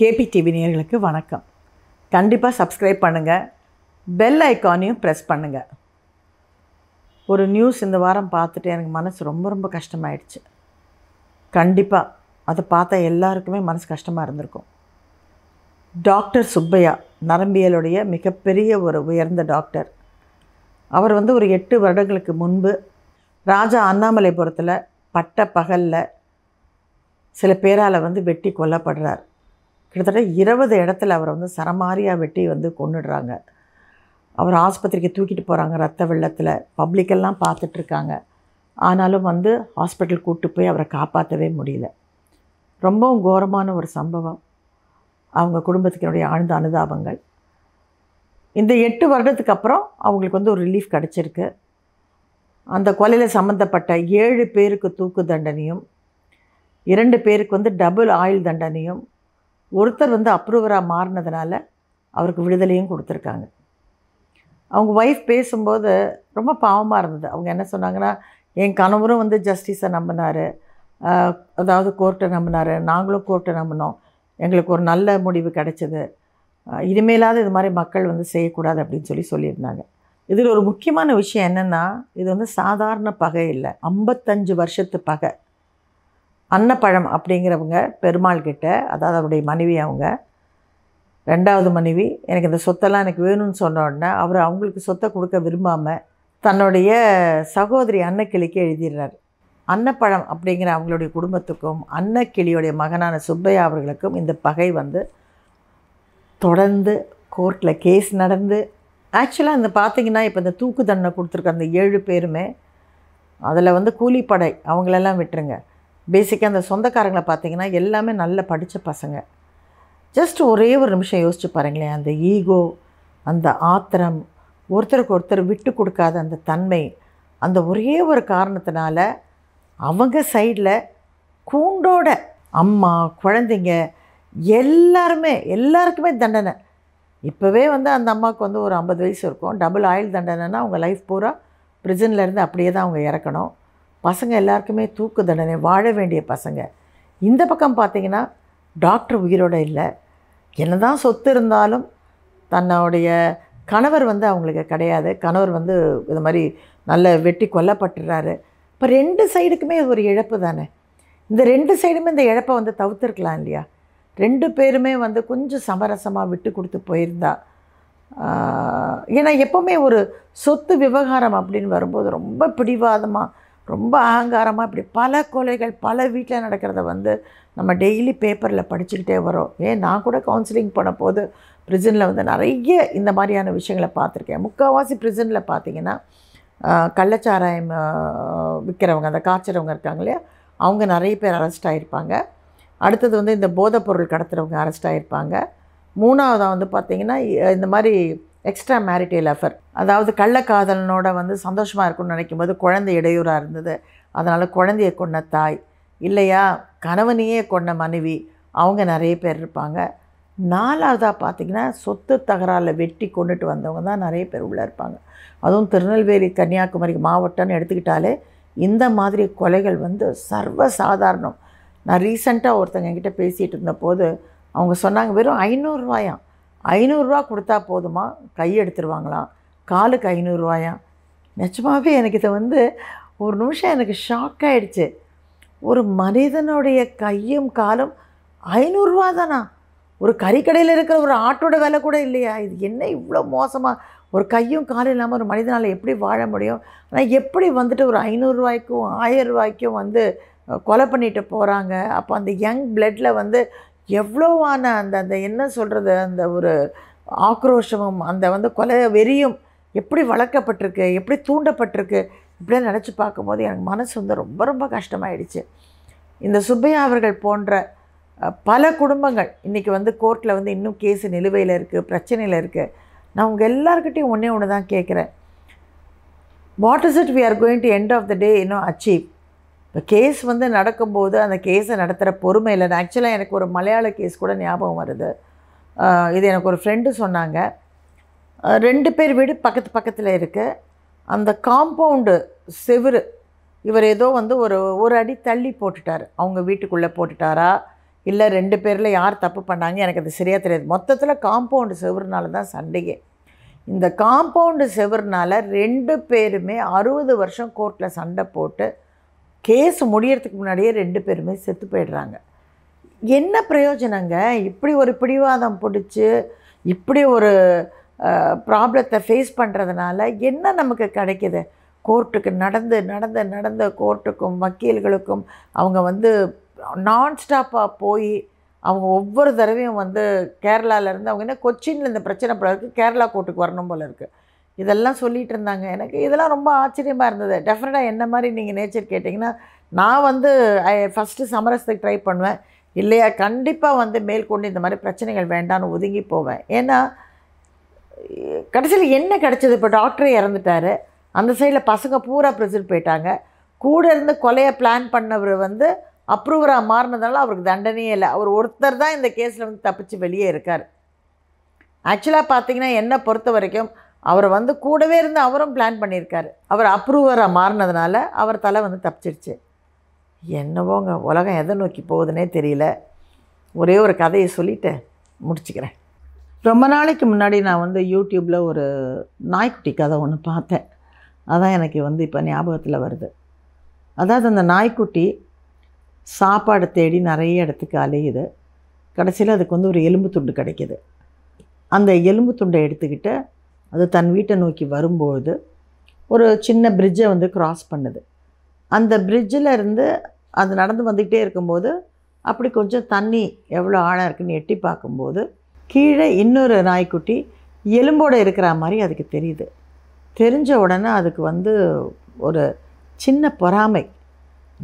KP TV நேர்களுக்கு வணக்கம் கண்டிப்பாக சப்ஸ்கிரைப் பண்ணுங்கள் பெல் ஐக்கானையும் ப்ரெஸ் பண்ணுங்கள் ஒரு நியூஸ் இந்த வாரம் பார்த்துட்டு எனக்கு மனசு ரொம்ப ரொம்ப கஷ்டமாயிடுச்சு கண்டிப்பாக அதை பார்த்தா எல்லாருக்குமே மனசு கஷ்டமாக இருந்திருக்கும் டாக்டர் சுப்பையா நரம்பியலுடைய மிகப்பெரிய ஒரு உயர்ந்த டாக்டர் அவர் வந்து ஒரு எட்டு வருடங்களுக்கு முன்பு ராஜா அண்ணாமலைபுரத்தில் பட்ட பகலில் சில பேரால் வந்து வெட்டி கொல்லப்படுறார் கிட்டத்தட்ட இருபது இடத்துல அவரை வந்து சரமாரியாக வெட்டி வந்து கொண்டுடுறாங்க அவர் ஆஸ்பத்திரிக்கு தூக்கிட்டு போகிறாங்க ரத்த வெள்ளத்தில் பப்ளிக்கெல்லாம் பார்த்துட்ருக்காங்க ஆனாலும் வந்து ஹாஸ்பிட்டல் கூப்பிட்டு போய் அவரை காப்பாற்றவே முடியல ரொம்பவும் கோரமான ஒரு சம்பவம் அவங்க குடும்பத்தினுடைய ஆழ்ந்த அனுதாபங்கள் இந்த எட்டு வருடத்துக்கு அப்புறம் அவங்களுக்கு வந்து ஒரு ரிலீஃப் கிடச்சிருக்கு அந்த கொலையில் சம்மந்தப்பட்ட ஏழு பேருக்கு தூக்கு தண்டனையும் இரண்டு பேருக்கு வந்து டபுள் ஆயுள் தண்டனையும் ஒருத்தர் வந்து அப்ரூவராக மாறினதுனால அவருக்கு விடுதலையும் கொடுத்துருக்காங்க அவங்க ஒய்ஃப் பேசும்போது ரொம்ப பாவமாக இருந்தது அவங்க என்ன சொன்னாங்கன்னா என் கணவரும் வந்து ஜஸ்டிஸை நம்பினார் அதாவது கோர்ட்டை நம்பினார் நாங்களும் கோர்ட்டை நம்பினோம் எங்களுக்கு ஒரு நல்ல முடிவு கிடைச்சிது இனிமேலாவது இது மாதிரி மக்கள் வந்து செய்யக்கூடாது அப்படின்னு சொல்லி சொல்லியிருந்தாங்க இதில் ஒரு முக்கியமான விஷயம் என்னென்னா இது வந்து சாதாரண பகை இல்லை ஐம்பத்தஞ்சு வருஷத்து பகை அன்னப்பழம் அப்படிங்கிறவங்க பெருமாள் கிட்ட அதாவது அவருடைய மனைவி அவங்க ரெண்டாவது மனைவி எனக்கு இந்த சொத்தெல்லாம் எனக்கு வேணும்னு சொன்ன உடனே அவர் அவங்களுக்கு சொத்தை கொடுக்க விரும்பாமல் தன்னுடைய சகோதரி அன்னக்கிளிக்கு எழுதிடுறார் அன்னப்பழம் அப்படிங்கிற அவங்களுடைய குடும்பத்துக்கும் அன்னக்கிளியுடைய மகனான சுப்பையா அவர்களுக்கும் இந்த பகை வந்து தொடர்ந்து கோர்ட்டில் கேஸ் நடந்து ஆக்சுவலாக இந்த பார்த்திங்கன்னா இப்போ இந்த தூக்கு தண்டனை கொடுத்துருக்க அந்த ஏழு பேருமே அதில் வந்து கூலிப்படை அவங்களெல்லாம் விட்டுருங்க பேசிக்காக அந்த சொந்தக்காரங்களை பார்த்தீங்கன்னா எல்லாமே நல்ல படித்த பசங்க ஜஸ்ட் ஒரே ஒரு நிமிஷம் யோசிச்சு பாருங்களேன் அந்த ஈகோ அந்த ஆத்திரம் ஒருத்தருக்கு ஒருத்தர் விட்டு கொடுக்காத அந்த தன்மை அந்த ஒரே ஒரு காரணத்தினால அவங்க சைடில் கூண்டோட அம்மா குழந்தைங்க எல்லாருமே எல்லாருக்குமே தண்டனை இப்போவே வந்து அந்த அம்மாவுக்கு வந்து ஒரு ஐம்பது வயசு இருக்கும் டபுள் ஆயில் தண்டனைனா அவங்க லைஃப் பூரா ப்ரிசனில் இருந்து அப்படியே தான் அவங்க இறக்கணும் பசங்க எல்லாருக்குமே தூக்கு தண்டனை வாழ வேண்டிய பசங்க இந்த பக்கம் பார்த்திங்கன்னா டாக்டர் உயிரோடு இல்லை என்ன தான் சொத்து இருந்தாலும் தன்னுடைய கணவர் வந்து அவங்களுக்கு கிடையாது கணவர் வந்து இது மாதிரி நல்ல வெட்டி கொல்லப்பட்டுறாரு இப்போ ரெண்டு சைடுக்குமே ஒரு இழப்பு தானே இந்த ரெண்டு சைடுமே இந்த இழப்பை வந்து தவிர்த்துருக்கலாம் இல்லையா ரெண்டு பேருமே வந்து கொஞ்சம் சமரசமாக விட்டு கொடுத்து போயிருந்தா ஏன்னா எப்போவுமே ஒரு சொத்து விவகாரம் அப்படின்னு வரும்போது ரொம்ப பிடிவாதமாக ரொம்ப அகங்காரமாக இப்படி பல கொலைகள் பல வீட்டில் நடக்கிறத வந்து நம்ம டெய்லி பேப்பரில் படிச்சுக்கிட்டே வரோம் ஏன் நான் கூட கவுன்சிலிங் பண்ண போது ப்ரிசனில் வந்து நிறைய இந்த மாதிரியான விஷயங்களை பார்த்துருக்கேன் முக்கால்வாசி ப்ரிசனில் பார்த்தீங்கன்னா கள்ளச்சாராயம் விற்கிறவங்க அந்த காய்ச்சறவங்க இருக்காங்க இல்லையா அவங்க நிறைய பேர் அரெஸ்ட் ஆகியிருப்பாங்க அடுத்தது வந்து இந்த போதைப்பொருள் கடத்துகிறவங்க அரெஸ்ட் ஆகியிருப்பாங்க மூணாவதாக வந்து பார்த்திங்கன்னா இந்த மாதிரி எக்ஸ்ட்ரா மேரிட்டல் அஃபர் அதாவது கள்ளக்காதலனோட வந்து சந்தோஷமாக இருக்கும்னு நினைக்கும் போது குழந்தை இடையூறாக இருந்தது அதனால் குழந்தைய கொண்ட தாய் இல்லையா கணவனையே கொண்ட மனைவி அவங்க நிறைய பேர் இருப்பாங்க நாலாவதாக பார்த்திங்கன்னா சொத்து தகராறில் வெட்டி கொண்டுட்டு வந்தவங்க தான் நிறைய பேர் உள்ளே இருப்பாங்க அதுவும் திருநெல்வேலி கன்னியாகுமரி மாவட்டம்னு எடுத்துக்கிட்டாலே இந்த மாதிரி கொலைகள் வந்து சர்வ சாதாரணம் நான் ரீசண்டாக ஒருத்தங்க என்கிட்ட பேசிகிட்டு இருந்தபோது அவங்க சொன்னாங்க வெறும் ஐநூறுரூவாயாம் ஐநூறுரூவா கொடுத்தா போதுமா கை எடுத்துருவாங்களாம் காலுக்கு ஐநூறுரூவாயா நிஜமாகவே எனக்கு இதை வந்து ஒரு நிமிஷம் எனக்கு ஷாக் ஆகிடுச்சு ஒரு மனிதனுடைய கையும் காலும் ஐநூறுரூவா தானா ஒரு கறிக்கடையில் இருக்கிற ஒரு ஆட்டோட விலை கூட இல்லையா இது என்ன இவ்வளோ மோசமாக ஒரு கையும் காலும் இல்லாமல் ஒரு மனிதனால் எப்படி வாழ முடியும் ஆனால் எப்படி வந்துட்டு ஒரு ஐநூறுரூவாய்க்கும் ஆயிரம் ரூபாய்க்கும் வந்து கொலை பண்ணிட்டு போகிறாங்க அப்போ அந்த யங் பிளட்டில் வந்து எவ்வளோவான அந்த அந்த என்ன சொல்கிறது அந்த ஒரு ஆக்ரோஷமும் அந்த வந்து கொலை வெறியும் எப்படி வளர்க்கப்பட்டிருக்கு எப்படி தூண்டப்பட்டிருக்கு இப்படிலாம் நினச்சி பார்க்கும்போது எனக்கு மனசு வந்து ரொம்ப ரொம்ப கஷ்டமாயிடுச்சு இந்த சுப்பையா அவர்கள் போன்ற பல குடும்பங்கள் இன்றைக்கி வந்து கோர்ட்டில் வந்து இன்னும் கேஸு நிலுவையில் இருக்குது பிரச்சனையில் இருக்குது நான் உங்கள் எல்லாருக்கிட்டையும் ஒன்றே ஒன்று தான் கேட்குறேன் what is it we are going to end of the day இன்னும் அச்சீவ் இப்போ கேஸ் வந்து நடக்கும்போது அந்த கேஸை நடத்துகிற பொறுமை இல்லை ஆக்சுவலாக எனக்கு ஒரு மலையாள கேஸ் கூட ஞாபகம் வருது இது எனக்கு ஒரு ஃப்ரெண்டு சொன்னாங்க ரெண்டு பேர் வீடு பக்கத்து பக்கத்தில் இருக்குது அந்த காம்பவுண்டு செவுரு இவர் ஏதோ வந்து ஒரு ஒரு அடி தள்ளி போட்டுட்டார் அவங்க வீட்டுக்குள்ளே போட்டுட்டாரா இல்லை ரெண்டு பேரில் யார் தப்பு பண்ணாங்க எனக்கு அது சரியாக தெரியாது மொத்தத்தில் காம்பவுண்டு செவருனால தான் சண்டையே இந்த காம்பவுண்டு செவருனால ரெண்டு பேருமே அறுபது வருஷம் கோர்ட்டில் சண்டை போட்டு கேஸ் முடியறதுக்கு முன்னாடியே ரெண்டு பேருமே செத்து போயிடுறாங்க என்ன பிரயோஜனங்க இப்படி ஒரு பிடிவாதம் பிடிச்சி இப்படி ஒரு ப்ராப்ளத்தை ஃபேஸ் பண்ணுறதுனால என்ன நமக்கு கிடைக்கிது கோர்ட்டுக்கு நடந்து நடந்து நடந்த கோர்ட்டுக்கும் வக்கீல்களுக்கும் அவங்க வந்து நான்ஸ்டாப்பாக போய் அவங்க ஒவ்வொரு தடவையும் வந்து கேரளாவிலேருந்து அவங்க என்ன கொச்சின்ல இந்த பிரச்சனை போல இருக்குது கேரளா கோர்ட்டுக்கு வரணும் போல் இருக்குது இதெல்லாம் சொல்லிகிட்டு இருந்தாங்க எனக்கு இதெல்லாம் ரொம்ப ஆச்சரியமாக இருந்தது டெஃபினட்டாக என்ன மாதிரி நீங்கள் நேச்சர் கேட்டிங்கன்னா நான் வந்து ஃபஸ்ட்டு சமரசத்துக்கு ட்ரை பண்ணுவேன் இல்லையா கண்டிப்பாக வந்து மேற்கொண்டு இந்த மாதிரி பிரச்சனைகள் வேண்டான்னு ஒதுங்கி போவேன் ஏன்னா கடைசியில் என்ன கிடச்சிது இப்போ டாக்டரே இறந்துட்டார் அந்த சைடில் பசங்க பூரா ப்ரெசிட் போயிட்டாங்க கூட இருந்து கொலையை பிளான் பண்ணவர் வந்து அப்ரூவராக மாறினதால அவருக்கு தண்டனையே இல்லை அவர் ஒருத்தர் தான் இந்த கேஸில் வந்து தப்பிச்சு வெளியே இருக்கார் ஆக்சுவலாக பார்த்தீங்கன்னா என்னை பொறுத்த வரைக்கும் அவர் வந்து கூடவே இருந்து அவரும் பிளான் பண்ணியிருக்காரு அவர் அப்ரூவராக மாறினதுனால அவர் தலை வந்து தப்பிச்சிருச்சு என்னவோங்க உலகம் எதை நோக்கி போகுதுன்னே தெரியல ஒரே ஒரு கதையை சொல்லிவிட்டு முடிச்சுக்கிறேன் ரொம்ப நாளைக்கு முன்னாடி நான் வந்து யூடியூப்பில் ஒரு நாய்க்குட்டி கதை ஒன்று பார்த்தேன் அதான் எனக்கு வந்து இப்போ ஞாபகத்தில் வருது அதாவது அந்த நாய்க்குட்டி சாப்பாடு தேடி நிறைய இடத்துக்கு அலையுது கடைசியில் அதுக்கு வந்து ஒரு எலும்பு துண்டு கிடைக்கிது அந்த எலும்பு துண்டை எடுத்துக்கிட்டு அது தன் வீட்டை நோக்கி வரும்போது ஒரு சின்ன பிரிட்ஜை வந்து க்ராஸ் பண்ணுது அந்த பிரிட்ஜில் இருந்து அது நடந்து வந்துக்கிட்டே இருக்கும்போது அப்படி கொஞ்சம் தண்ணி எவ்வளோ ஆழம் இருக்குன்னு எட்டி பார்க்கும்போது கீழே இன்னொரு நாய்க்குட்டி எலும்போடு இருக்கிற மாதிரி அதுக்கு தெரியுது தெரிஞ்ச உடனே அதுக்கு வந்து ஒரு சின்ன பொறாமை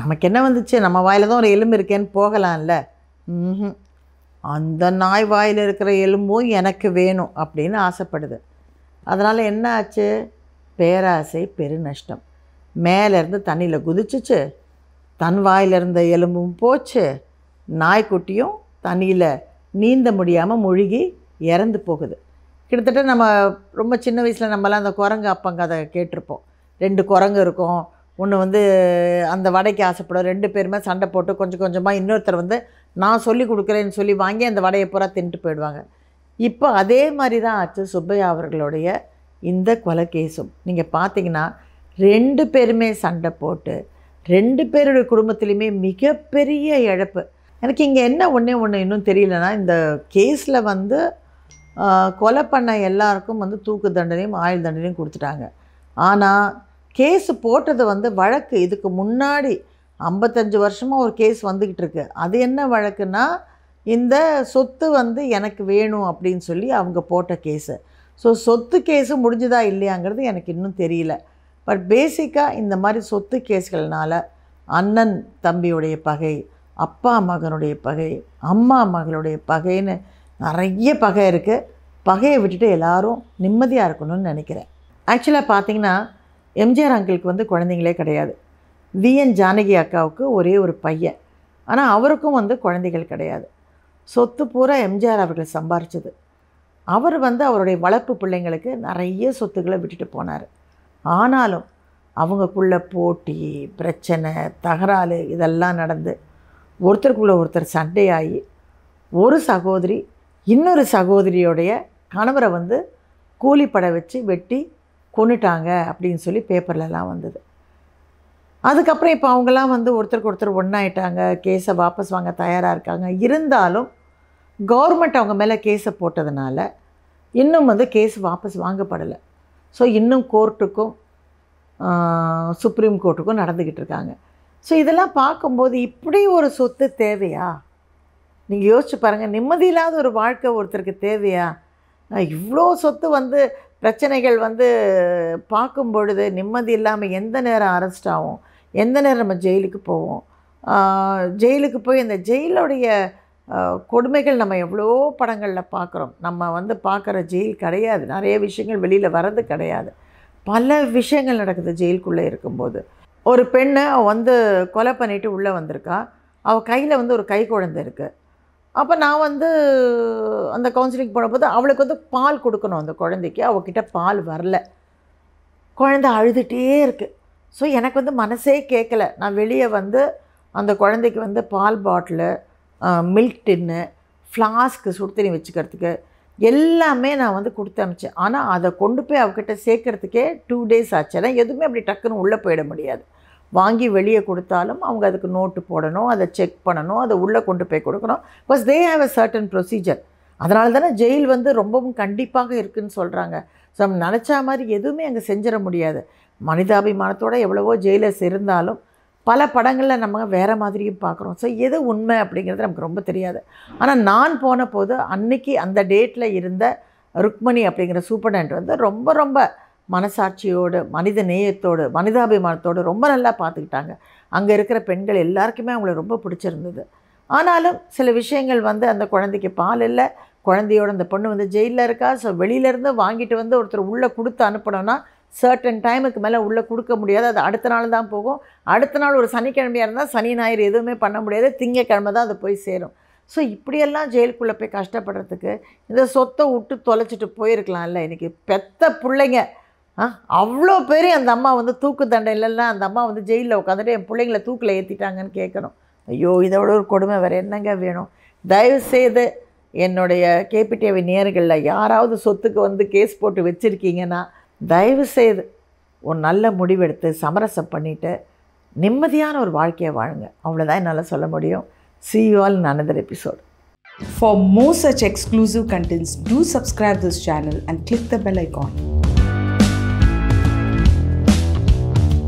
நமக்கு என்ன வந்துச்சு நம்ம வாயில் தான் ஒரு எலும்பு இருக்கேன்னு போகலாம்ல அந்த நாய் வாயில் இருக்கிற எலும்பும் எனக்கு வேணும் அப்படின்னு ஆசைப்படுது அதனால் என்ன ஆச்சு பேராசை பெருநஷ்டம் மேலேருந்து தண்ணியில் குதிச்சிச்சு தன் வாயிலிருந்த எலும்பும் போச்சு நாய்க்குட்டியும் தண்ணியில் நீந்த முடியாமல் முழுகி இறந்து போகுது கிட்டத்தட்ட நம்ம ரொம்ப சின்ன வயசில் நம்மலாம் அந்த குரங்கு அப்பங்கதை கேட்டிருப்போம் ரெண்டு குரங்கு இருக்கும் ஒன்று வந்து அந்த வடைக்கு ஆசைப்படும் ரெண்டு பேருமே சண்டை போட்டு கொஞ்சம் கொஞ்சமாக இன்னொருத்தர் வந்து நான் சொல்லி கொடுக்குறேன்னு சொல்லி வாங்கி அந்த வடையை பூரா தின்ட்டு போயிடுவாங்க இப்போ அதே மாதிரி தான் ஆச்சு சுப்பையா அவர்களுடைய இந்த கொலை கேஸும் நீங்கள் பார்த்தீங்கன்னா ரெண்டு பேருமே சண்டை போட்டு ரெண்டு பேருடைய குடும்பத்துலேயுமே மிகப்பெரிய இழப்பு எனக்கு இங்கே என்ன ஒன்றே ஒன்று இன்னும் தெரியலனா இந்த கேஸில் வந்து கொலை பண்ண எல்லாருக்கும் வந்து தூக்கு தண்டனையும் ஆயுள் தண்டனையும் கொடுத்துட்டாங்க ஆனால் கேஸ் போட்டது வந்து வழக்கு இதுக்கு முன்னாடி ஐம்பத்தஞ்சு வருஷமாக ஒரு கேஸ் வந்துக்கிட்டு இருக்கு அது என்ன வழக்குன்னா இந்த சொத்து வந்து எனக்கு வேணும் அப்படின்னு சொல்லி அவங்க போட்ட கேஸு ஸோ சொத்து கேஸு முடிஞ்சுதா இல்லையாங்கிறது எனக்கு இன்னும் தெரியல பட் பேசிக்காக இந்த மாதிரி சொத்து கேஸ்கள்னால் அண்ணன் தம்பியுடைய பகை அப்பா மகனுடைய பகை அம்மா மகளுடைய பகைன்னு நிறைய பகை இருக்குது பகையை விட்டுட்டு எல்லோரும் நிம்மதியாக இருக்கணும்னு நினைக்கிறேன் ஆக்சுவலாக பார்த்திங்கன்னா எம்ஜிஆர் அங்கிளுக்கு வந்து குழந்தைங்களே கிடையாது விஎன் ஜானகி அக்காவுக்கு ஒரே ஒரு பையன் ஆனால் அவருக்கும் வந்து குழந்தைகள் கிடையாது சொத்து பூரா எம்ஜிஆர் அவர்கள் சம்பாரிச்சது அவர் வந்து அவருடைய வளர்ப்பு பிள்ளைங்களுக்கு நிறைய சொத்துக்களை விட்டுட்டு போனார் ஆனாலும் அவங்கக்குள்ள போட்டி பிரச்சனை தகராறு இதெல்லாம் நடந்து ஒருத்தருக்குள்ளே ஒருத்தர் சண்டையாகி ஒரு சகோதரி இன்னொரு சகோதரியோடைய கணவரை வந்து கூலிப்பட வச்சு வெட்டி கொண்டுட்டாங்க அப்படின்னு சொல்லி பேப்பர்லலாம் வந்தது அதுக்கப்புறம் இப்போ அவங்களாம் வந்து ஒருத்தருக்கு ஒருத்தர் ஒன்றாயிட்டாங்க கேஸை வாபஸ் வாங்க தயாராக இருக்காங்க இருந்தாலும் கவர்மெண்ட் அவங்க மேலே கேஸை போட்டதுனால இன்னும் வந்து கேஸ் வாபஸ் வாங்கப்படலை ஸோ இன்னும் கோர்ட்டுக்கும் சுப்ரீம் கோர்ட்டுக்கும் நடந்துக்கிட்டு இருக்காங்க ஸோ இதெல்லாம் பார்க்கும்போது இப்படி ஒரு சொத்து தேவையா நீங்கள் யோசிச்சு பாருங்கள் நிம்மதி இல்லாத ஒரு வாழ்க்கை ஒருத்தருக்கு தேவையா இவ்வளோ சொத்து வந்து பிரச்சனைகள் வந்து பார்க்கும் பொழுது நிம்மதி இல்லாமல் எந்த நேரம் அரெஸ்ட் ஆகும் எந்த நேரம் நம்ம ஜெயிலுக்கு போவோம் ஜெயிலுக்கு போய் அந்த ஜெயிலுடைய கொடுமைகள் நம்ம எவ்வளோ படங்களில் பார்க்குறோம் நம்ம வந்து பார்க்குற ஜெயில் கிடையாது நிறைய விஷயங்கள் வெளியில் வர்றது கிடையாது பல விஷயங்கள் நடக்குது ஜெயிலுக்குள்ளே இருக்கும்போது ஒரு பெண்ணை அவள் வந்து கொலை பண்ணிவிட்டு உள்ளே வந்திருக்கா அவள் கையில் வந்து ஒரு கை குழந்தை இருக்குது அப்போ நான் வந்து அந்த கவுன்சிலிங் போனபோது அவளுக்கு வந்து பால் கொடுக்கணும் அந்த குழந்தைக்கு அவகிட்ட பால் வரல குழந்தை அழுதுகிட்டே இருக்குது ஸோ எனக்கு வந்து மனசே கேட்கல நான் வெளியே வந்து அந்த குழந்தைக்கு வந்து பால் பாட்டிலு மில்க் டின்னு ஃப்ளாஸ்க்கு சுடுத்தண்ணி வச்சுக்கிறதுக்கு எல்லாமே நான் வந்து கொடுத்து அனுப்பிச்சேன் ஆனால் அதை கொண்டு போய் அவகிட்ட சேர்க்குறதுக்கே டூ டேஸ் ஆச்சு ஏன்னா எதுவுமே அப்படி டக்குன்னு உள்ளே போயிட முடியாது வாங்கி வெளியே கொடுத்தாலும் அவங்க அதுக்கு நோட்டு போடணும் அதை செக் பண்ணணும் அதை உள்ளே கொண்டு போய் கொடுக்கணும் because they have a certain procedure அதனால தானே ஜெயில் வந்து ரொம்பவும் கண்டிப்பாக இருக்குதுன்னு சொல்கிறாங்க ஸோ நம்ம நினச்சா மாதிரி எதுவுமே அங்கே செஞ்சிட முடியாது மனிதாபிமானத்தோடு எவ்வளவோ ஜெயிலர்ஸ் இருந்தாலும் பல படங்களில் நம்ம வேறு மாதிரியும் பார்க்குறோம் ஸோ எது உண்மை அப்படிங்கிறது நமக்கு ரொம்ப தெரியாது ஆனால் நான் போன போது அன்னைக்கு அந்த டேட்டில் இருந்த ருக்மணி அப்படிங்கிற சூப்பர்டென்ட் வந்து ரொம்ப ரொம்ப மனசாட்சியோடு மனித நேயத்தோடு மனிதாபிமானத்தோடு ரொம்ப நல்லா பார்த்துக்கிட்டாங்க அங்கே இருக்கிற பெண்கள் எல்லாருக்குமே அவங்கள ரொம்ப பிடிச்சிருந்தது ஆனாலும் சில விஷயங்கள் வந்து அந்த குழந்தைக்கு பால் இல்லை குழந்தையோட அந்த பொண்ணு வந்து ஜெயிலில் இருக்கா ஸோ வெளியிலேருந்து வாங்கிட்டு வந்து ஒருத்தர் உள்ளே கொடுத்து அனுப்பணும்னா சர்டன் டைமுக்கு மேலே உள்ளே கொடுக்க முடியாது அது அடுத்த நாள் தான் போகும் அடுத்த நாள் ஒரு சனிக்கிழமையாக இருந்தால் சனி ஞாயிறு எதுவுமே பண்ண முடியாது திங்கக்கிழமை தான் அது போய் சேரும் ஸோ இப்படியெல்லாம் ஜெயிலுக்குள்ளே போய் கஷ்டப்படுறதுக்கு இந்த சொத்தை விட்டு தொலைச்சிட்டு போயிருக்கலாம்ல இன்றைக்கி பெத்த பிள்ளைங்க ஆ அவ்வளோ பேர் அந்த அம்மா வந்து தூக்கு தண்டையிலலாம் அந்த அம்மா வந்து ஜெயிலில் உட்காந்துட்டு என் பிள்ளைங்கள தூக்கில் ஏற்றிட்டாங்கன்னு கேட்கணும் ஐயோ இதை ஒரு கொடுமை வேறு என்னங்க வேணும் தயவுசெய்து என்னுடைய கேபிடிஏவி நேர்களில் யாராவது சொத்துக்கு வந்து கேஸ் போட்டு வச்சுருக்கீங்கன்னா தயவுசெய்து ஒரு நல்ல முடிவெடுத்து சமரசம் பண்ணிவிட்டு நிம்மதியான ஒரு வாழ்க்கையை வாழுங்க அவ்வளோதான் என்னால் சொல்ல முடியும் see you all in another episode for more such exclusive contents do subscribe this channel and click the bell icon